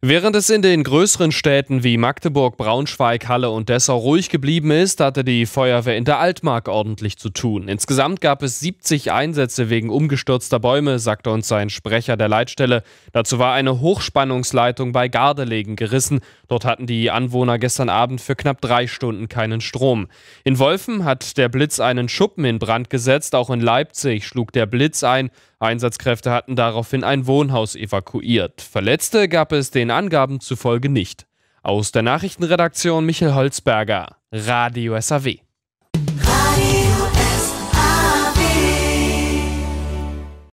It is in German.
Während es in den größeren Städten wie Magdeburg, Braunschweig, Halle und Dessau ruhig geblieben ist, hatte die Feuerwehr in der Altmark ordentlich zu tun. Insgesamt gab es 70 Einsätze wegen umgestürzter Bäume, sagte uns sein Sprecher der Leitstelle. Dazu war eine Hochspannungsleitung bei Gardelegen gerissen. Dort hatten die Anwohner gestern Abend für knapp drei Stunden keinen Strom. In Wolfen hat der Blitz einen Schuppen in Brand gesetzt. Auch in Leipzig schlug der Blitz ein. Einsatzkräfte hatten daraufhin ein Wohnhaus evakuiert. Verletzte gab es den Angaben zufolge nicht. Aus der Nachrichtenredaktion Michael Holzberger, Radio SAW.